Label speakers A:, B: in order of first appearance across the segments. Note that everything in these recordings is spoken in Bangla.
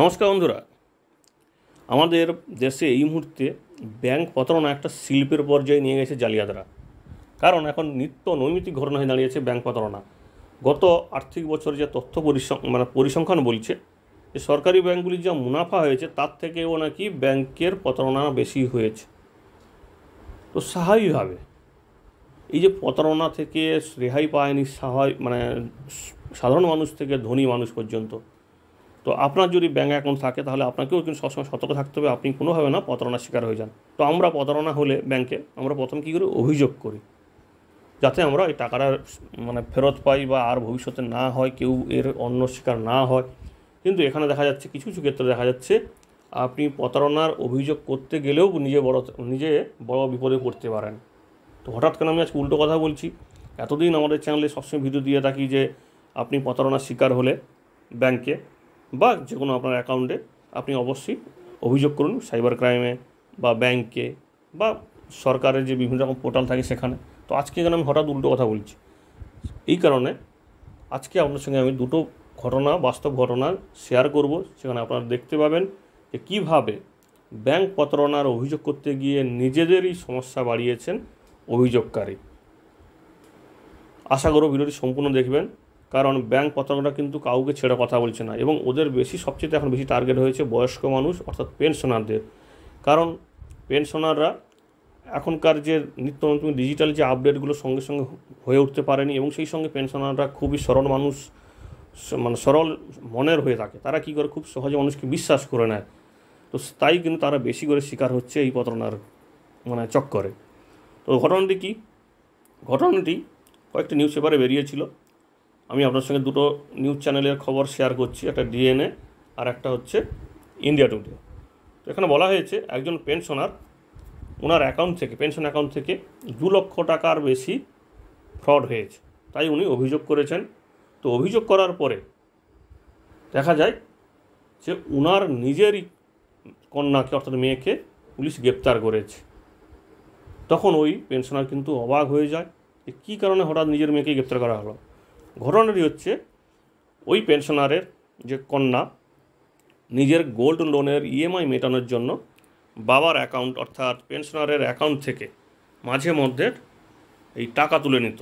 A: নমস্কার বন্ধুরা আমাদের দেশে এই মুহূর্তে ব্যাংক প্রতারণা একটা শিল্পের পর্যায়ে নিয়ে গেছে জালিয়াতরা কারণ এখন নিত্য নৈমিতিক ঘটনা হয়ে দাঁড়িয়েছে ব্যাংক প্রতারণা গত আর্থিক বছর যে তথ্য মানে পরিসংখ্যান বলছে যে সরকারি ব্যাংকগুলির যা মুনাফা হয়েছে তার থেকেও নাকি ব্যাংকের প্রতারণা বেশি হয়েছে তো স্বাভাবিকভাবে এই যে প্রতারণা থেকে রেহাই পায়নি স্বাভাবিক মানে সাধারণ মানুষ থেকে ধনী মানুষ পর্যন্ত তো আপনার যদি ব্যাঙ্ক অ্যাকাউন্ট থাকে তাহলে আপনাকেও কিন্তু সবসময় সতর্ক থাকতে হবে আপনি কোনোভাবে না প্রতারণার শিকার হয়ে যান তো আমরা প্রতারণা হলে ব্যাংকে আমরা প্রথম কী করি অভিযোগ করি যাতে আমরা এই টাকাটা মানে ফেরত পাই বা আর ভবিষ্যতে না হয় কেউ এর অন্য শিকার না হয় কিন্তু এখানে দেখা যাচ্ছে কিছু কিছু ক্ষেত্রে দেখা যাচ্ছে আপনি প্রতারণার অভিযোগ করতে গেলেও নিজে বড় নিজে বড় বিপদে পড়তে পারেন তো হঠাৎ করে আমি আজকে উল্টো কথা বলছি এতদিন আমাদের চ্যানেলে সবসময় ভিডিও দিয়ে থাকি যে আপনি প্রতারণার শিকার হলে ব্যাংকে বা যে কোনো আপনার অ্যাকাউন্টে আপনি অবশ্যই অভিযোগ করুন সাইবার ক্রাইমে বা ব্যাংকে বা সরকারের যে বিভিন্ন রকম পোর্টাল থাকে সেখানে তো আজকে এখানে আমি হঠাৎ উল্টো কথা বলছি এই কারণে আজকে আপনার সঙ্গে আমি দুটো ঘটনা বাস্তব ঘটনা শেয়ার করব সেখানে আপনারা দেখতে পাবেন যে কীভাবে ব্যাংক প্রতারণার অভিযোগ করতে গিয়ে নিজেদেরই সমস্যা বাড়িয়েছেন অভিযোগকারী আশা করব ভিডিওটি সম্পূর্ণ দেখবেন কারণ ব্যাংক পতাকাটা কিন্তু কাউকে ছেড়ে কথা বলছে না এবং ওদের বেশি সবচেয়ে এখন বেশি টার্গেট হয়েছে বয়স্ক মানুষ অর্থাৎ পেনশনারদের কারণ পেনশনাররা এখনকার যে নিত্য নতুন ডিজিটাল যে আপডেটগুলো সঙ্গে সঙ্গে হয়ে উঠতে পারেনি এবং সেই সঙ্গে পেনশনাররা খুবই সরল মানুষ মানে সরল মনের হয়ে থাকে তারা কী করে খুব সহজে মানুষকে বিশ্বাস করে নেয় তো তাই কিন্তু তারা বেশি করে শিকার হচ্ছে এই প্রতারণার মানে চক্করে তো ঘটনাটি কী ঘটনাটি কয়েকটি নিউজ পেপারে বেরিয়েছিল আমি আপনার সঙ্গে দুটো নিউজ চ্যানেলের খবর শেয়ার করছি একটা ডিএনএ আর একটা হচ্ছে ইন্ডিয়া টুডে তো এখানে বলা হয়েছে একজন পেনশনার ওনার অ্যাকাউন্ট থেকে পেনশন অ্যাকাউন্ট থেকে দু লক্ষ টাকার বেশি ফ্রড হয়েছে তাই উনি অভিযোগ করেছেন তো অভিযোগ করার পরে দেখা যায় যে উনার নিজেরই কন্যাকে অর্থাৎ মেয়েকে পুলিশ গ্রেপ্তার করেছে তখন ওই পেনশনার কিন্তু অবাক হয়ে যায় যে কী কারণে হঠাৎ নিজের মেয়েকে গ্রেপ্তার করা হলো ঘটনাটি হচ্ছে ওই পেনশনারের যে কন্যা নিজের গোল্ড লোনের ইএমআই e মেটানোর জন্য বাবার অ্যাকাউন্ট অর্থাৎ পেনশনারের অ্যাকাউন্ট থেকে মাঝে মধ্যে এই টাকা তুলে নিত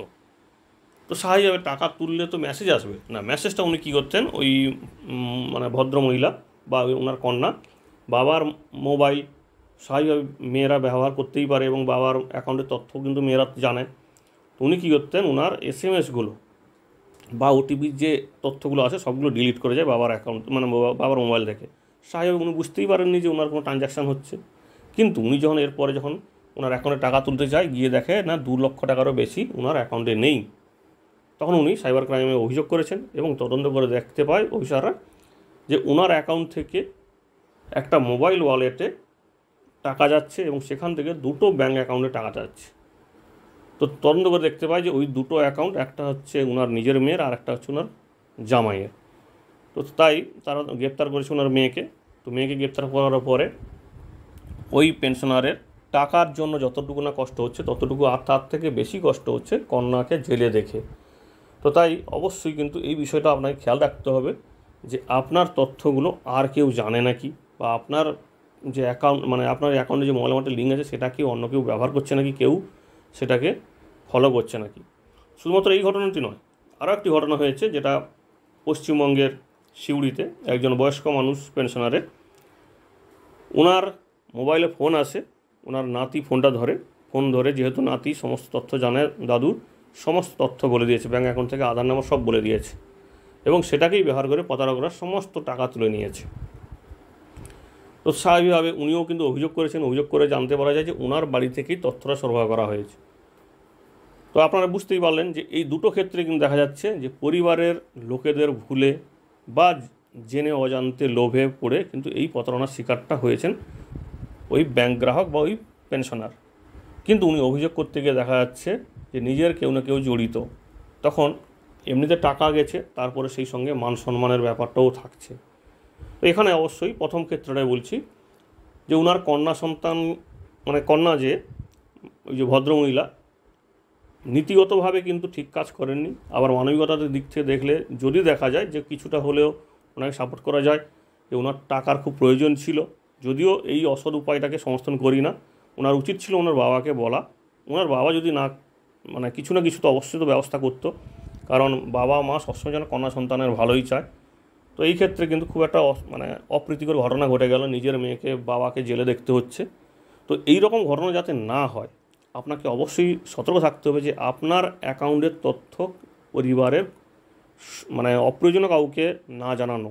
A: তো স্বাভাবিকভাবে টাকা তুললে তো মেসেজ আসবে না মেসেজটা উনি কী করতেন ওই মানে ভদ্রমহিলা বা ওনার কন্যা বাবার মোবাইল স্বাভাবিকভাবে মেয়েরা ব্যবহার করতেই পারে এবং বাবার অ্যাকাউন্টের তথ্য কিন্তু মেয়েরা জানে তো উনি কী করতেন ওনার এস এম এসগুলো বা ওটিপির যে তথ্যগুলো আছে সবগুলো ডিলিট করে যায় বাবার অ্যাকাউন্ট মানে বাবার মোবাইল থেকে সাহেব উনি বুঝতেই পারেননি যে ওনার কোনো ট্রানজ্যাকশান হচ্ছে কিন্তু উনি যখন এরপরে যখন ওনার অ্যাকাউন্টে টাকা তুলতে যায় গিয়ে দেখে না দু লক্ষ টাকারও বেশি ওনার অ্যাকাউন্টে নেই তখন উনি সাইবার ক্রাইমে অভিযোগ করেছেন এবং তদন্ত করে দেখতে পায় অফিসাররা যে ওনার অ্যাকাউন্ট থেকে একটা মোবাইল ওয়ালেটে টাকা যাচ্ছে এবং সেখান থেকে দুটো ব্যাঙ্ক অ্যাকাউন্টে টাকা যাচ্ছে তো তদন্ত করে দেখতে পাই যে ওই দুটো অ্যাকাউন্ট একটা হচ্ছে ওনার নিজের মেয়ের আর একটা হচ্ছে ওনার জামাইয়ের তো তাই তারা গ্রেপ্তার করেছে ওনার মেয়েকে তো মেয়েকে গ্রেপ্তার করার পরে ওই পেনশনারের টাকার জন্য যতটুকু না কষ্ট হচ্ছে ততটুকু আর তার থেকে বেশি কষ্ট হচ্ছে কন্যাকে জেলে দেখে তো তাই অবশ্যই কিন্তু এই বিষয়টা আপনাকে খেয়াল রাখতে হবে যে আপনার তথ্যগুলো আর কেউ জানে নাকি বা আপনার যে অ্যাকাউন্ট মানে আপনার অ্যাকাউন্টে যে মোবাইল নাম্বারটা লিঙ্ক আছে সেটা কি অন্য কেউ ব্যবহার করছে নাকি কেউ সেটাকে ফলো করছে নাকি শুধুমাত্র এই ঘটনাটি নয় আরও একটি ঘটনা হয়েছে যেটা পশ্চিমবঙ্গের সিউড়িতে একজন বয়স্ক মানুষ পেনশনারে ওনার মোবাইলে ফোন আসে ওনার নাতি ফোনটা ধরে ফোন ধরে যেহেতু নাতি সমস্ত তথ্য জানে দাদুর সমস্ত তথ্য বলে দিয়েছে ব্যাঙ্ক অ্যাকাউন্ট থেকে আধার নাম্বার সব বলে দিয়েছে এবং সেটাকেই ব্যবহার করে প্রতারকরা সমস্ত টাকা তুলে নিয়েছে তো স্বাভাবিকভাবে উনিও কিন্তু অভিযোগ করেছেন অভিযোগ করে জানতে পারা যায় যে ওনার বাড়ি থেকেই তথ্যটা সরবরাহ করা হয়েছে তো আপনারা বুঝতেই পারলেন যে এই দুটো ক্ষেত্রে কিন্তু দেখা যাচ্ছে যে পরিবারের লোকেদের ভুলে বা জেনে অজান্তে লোভে পড়ে কিন্তু এই প্রতারণার শিকারটা হয়েছেন ওই ব্যাংক গ্রাহক বা ওই পেনশনার কিন্তু উনি অভিযোগ করতে গিয়ে দেখা যাচ্ছে যে নিজের কেউ না কেউ জড়িত তখন এমনিতে টাকা গেছে তারপরে সেই সঙ্গে মান সম্মানের ব্যাপারটাও থাকছে তো এখানে অবশ্যই প্রথম ক্ষেত্রটাই বলছি যে উনার কন্যা সন্তান মানে কন্যা যে ওই যে ভদ্রমহিলা নীতিগতভাবে কিন্তু ঠিক কাজ করেননি আবার মানবিকতার দিক থেকে দেখলে যদি দেখা যায় যে কিছুটা হলেও ওনাকে সাপোর্ট করা যায় যে ওনার টাকার খুব প্রয়োজন ছিল যদিও এই অসৎ উপায়টাকে সমর্থন করি না ওনার উচিত ছিল ওনার বাবাকে বলা ওনার বাবা যদি না মানে কিছু না কিছু তো অবশ্যই তো ব্যবস্থা করতো কারণ বাবা মা সবসময় যেন কন্যা সন্তানের ভালোই চায় তো এই ক্ষেত্রে কিন্তু খুব একটা মানে অপ্রীতিকর ঘটনা ঘটে গেল নিজের মেয়েকে বাবাকে জেলে দেখতে হচ্ছে তো এই রকম ঘটনা যাতে না হয় আপনাকে অবশ্যই সতর্ক থাকতে হবে যে আপনার অ্যাকাউন্টের তথ্য পরিবারের মানে অপ্রয়োজনীয় কাউকে না জানানো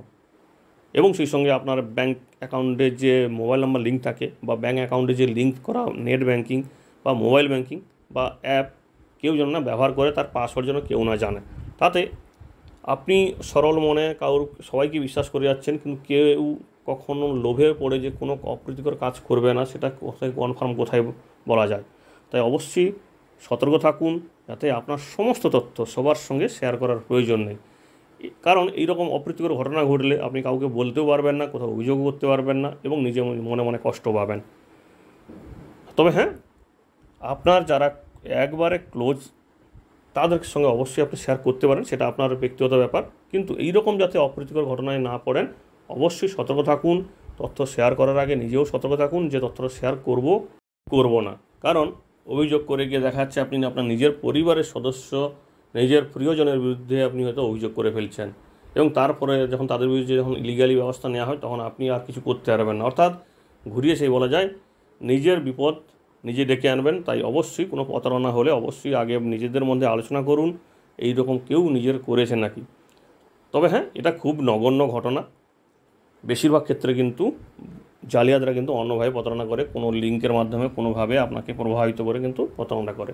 A: এবং সেই সঙ্গে আপনার ব্যাঙ্ক অ্যাকাউন্টে যে মোবাইল নাম্বার লিঙ্ক থাকে বা ব্যাঙ্ক অ্যাকাউন্টে যে লিঙ্ক করা নেট ব্যাঙ্কিং বা মোবাইল ব্যাঙ্কিং বা অ্যাপ কেউ যেন না ব্যবহার করে তার পাসওয়ার্ড যেন কেউ না জানে তাতে আপনি সরল মনে কারোর সবাইকে বিশ্বাস করে যাচ্ছেন কিন্তু কেউ কখনো লোভে পড়ে যে কোনো অপ্রীতিকর কাজ করবে না সেটা কোথায় কনফার্ম কোথায় বলা যায় তাই অবশ্যই সতর্ক থাকুন যাতে আপনার সমস্ত তথ্য সবার সঙ্গে শেয়ার করার প্রয়োজন নেই কারণ এইরকম অপ্রীতিকর ঘটনা ঘটলে আপনি কাউকে বলতেও পারবেন না কোথাও অভিযোগ করতে পারবেন না এবং নিজে মনে মনে কষ্ট পাবেন তবে হ্যাঁ আপনার যারা একবারে ক্লোজ তাদের সঙ্গে অবশ্যই আপনি শেয়ার করতে পারেন সেটা আপনার ব্যক্তিগত ব্যাপার কিন্তু এইরকম যাতে অপ্রীতিকর ঘটনায় না পড়েন অবশ্যই সতর্ক থাকুন তথ্য শেয়ার করার আগে নিজেও সতর্ক থাকুন যে তথ্যটা শেয়ার করব করব না কারণ অভিযোগ করে গিয়ে দেখাচ্ছে আপনি আপনার নিজের পরিবারের সদস্য নিজের প্রিয়জনের বিরুদ্ধে আপনি হয়তো অভিযোগ করে ফেলছেন এবং তারপরে যখন তাদের বিরুদ্ধে যখন ইলিগালি ব্যবস্থা নেওয়া হয় তখন আপনি আর কিছু করতে পারবেন না অর্থাৎ ঘুরিয়ে সেই বলা যায় নিজের বিপদ নিজে ডেকে আনবেন তাই অবশ্যই কোনো প্রতারণা হলে অবশ্যই আগে নিজেদের মধ্যে আলোচনা করুন এই রকম কেউ নিজের করেছে নাকি তবে হ্যাঁ এটা খুব নগণ্য ঘটনা বেশিরভাগ ক্ষেত্রে কিন্তু জালিয়াতরা কিন্তু অন্যভাবে প্রতারণা করে কোনো লিঙ্কের মাধ্যমে কোনোভাবে আপনাকে প্রভাবিত করে কিন্তু প্রতারণা করে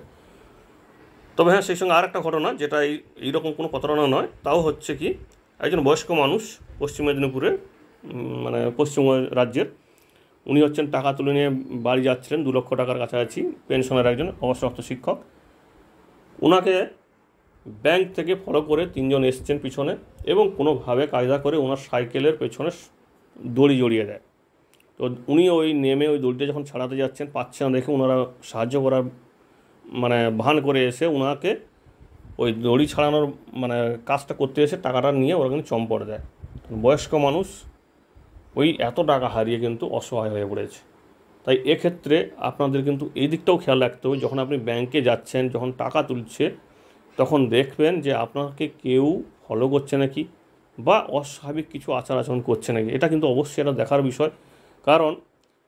A: তবে হ্যাঁ সেই সঙ্গে আর একটা ঘটনা যেটা এই এইরকম কোনো প্রতারণা নয় তাও হচ্ছে কি একজন বয়স্ক মানুষ পশ্চিম মেদিনীপুরে মানে পশ্চিম রাজ্যের উনি হচ্ছেন টাকা তুলে নিয়ে বাড়ি যাচ্ছিলেন দু লক্ষ টাকার কাছাকাছি পেনশনের একজন অবসরপ্রাপ্ত শিক্ষক ওনাকে ব্যাংক থেকে ফলো করে তিনজন এসছেন পিছনে এবং কোনোভাবে কায়দা করে ওনার সাইকেলের পেছনে দড়ি জড়িয়ে দেয় তো উনি ওই নেমে ওই দড়িটা যখন ছাড়াতে যাচ্ছেন পাচ্ছে না দেখে ওনারা সাহায্য করার মানে ভান করে এসে ওনাকে ওই দড়ি ছাড়ানোর মানে কাজটা করতে এসে টাকাটা নিয়ে ওরা কিন্তু চম্পট দেয় বয়স্ক মানুষ ওই এত টাকা হারিয়ে কিন্তু অসহায় হয়ে পড়েছে তাই এক্ষেত্রে আপনাদের কিন্তু এই দিকটাও খেয়াল রাখতে হবে যখন আপনি ব্যাংকে যাচ্ছেন যখন টাকা তুলছে তখন দেখবেন যে আপনাকে কেউ ফলো করছে নাকি বা অস্বাভাবিক কিছু আচার আচরণ করছে নাকি এটা কিন্তু অবশ্যই এটা দেখার বিষয় কারণ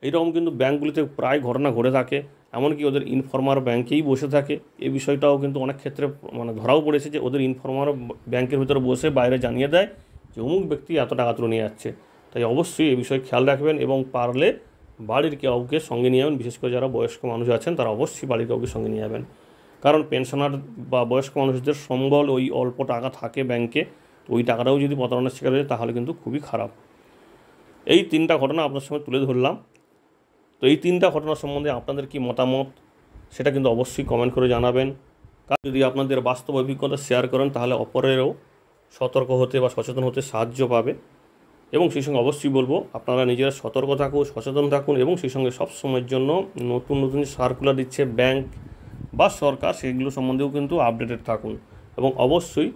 A: এইরকম কিন্তু ব্যাঙ্কগুলিতে প্রায় ঘটনা ঘটে থাকে এমনকি ওদের ইনফর্মার ব্যাংকেই বসে থাকে এই বিষয়টাও কিন্তু অনেক ক্ষেত্রে মানে ধরাও পড়েছে যে ওদের ইনফর্মার ব্যাংকের ভিতরে বসে বাইরে জানিয়ে দেয় যে অমুক ব্যক্তি এত টাকা তুলে নিয়ে যাচ্ছে তাই অবশ্যই এ বিষয়ে খেয়াল রাখবেন এবং পারলে বাড়ির কাউকে সঙ্গে নিয়ে যাবেন বিশেষ করে যারা বয়স্ক মানুষ আছেন তারা অবশ্যই বাড়ির কাউকে সঙ্গে নিয়ে যাবেন কারণ পেনশনার বা বয়স্ক মানুষদের সম্বল ওই অল্প টাকা থাকে ব্যাংকে ওই টাকাটাও যদি প্রতারণার শিকার হয়ে তাহলে কিন্তু খুবই খারাপ এই তিনটা ঘটনা আপনার সঙ্গে তুলে ধরলাম তো এই তিনটা ঘটনা সম্বন্ধে আপনাদের কি মতামত সেটা কিন্তু অবশ্যই কমেন্ট করে জানাবেন কারণ যদি আপনাদের বাস্তব অভিজ্ঞতা শেয়ার করেন তাহলে অপরেরও সতর্ক হতে বা সচেতন হতে সাহায্য পাবে এবং সেই সঙ্গে অবশ্যই বলবো আপনারা নিজেরা সতর্ক থাকুন সচেতন থাকুন এবং সেই সঙ্গে সবসময়ের জন্য নতুন নতুন সার্কুলার দিচ্ছে ব্যাংক বা সরকার সেগুলো সম্বন্ধেও কিন্তু আপডেটেড থাকুন এবং অবশ্যই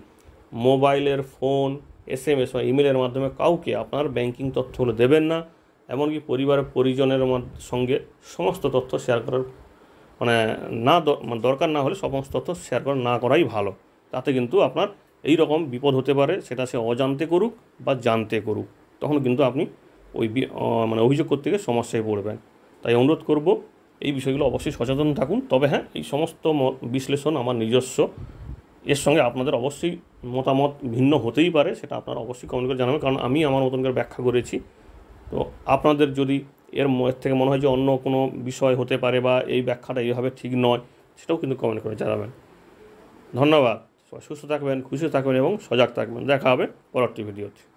A: মোবাইলের ফোন এস এম এস বা ইমেলের মাধ্যমে কাউকে আপনার ব্যাংকিং তথ্যগুলো দেবেন না এমনকি পরিবারের পরিজনের সঙ্গে সমস্ত তথ্য শেয়ার করার মানে না মানে দরকার না হলে সমস্ত তথ্য শেয়ার করা না করাই ভালো তাতে কিন্তু আপনার এই রকম বিপদ হতে পারে সেটা সে অজান্তে করুক বা জানতে করুক তখন কিন্তু আপনি ওই মানে অভিযোগ করতে গিয়ে সমস্যায় পড়বেন তাই অনুরোধ করব এই বিষয়গুলো অবশ্যই সচেতন থাকুন তবে হ্যাঁ এই সমস্ত বিশ্লেষণ আমার নিজস্ব এর সঙ্গে আপনাদের অবশ্যই মতামত ভিন্ন হতেই পারে সেটা আপনারা অবশ্যই কমেন্ট করে জানাবেন কারণ আমি আমার মতন করে ব্যাখ্যা করেছি তো আপনাদের যদি এর থেকে মনে হয় যে অন্য কোনো বিষয় হতে পারে বা এই ব্যাখ্যাটা এইভাবে ঠিক নয় সেটাও কিন্তু কমেন্ট করে জানাবেন ধন্যবাদ সুস্থ থাকবেন খুশি থাকবেন এবং সজাগ থাকবেন দেখা হবে পরবর্তী ভিডিওতে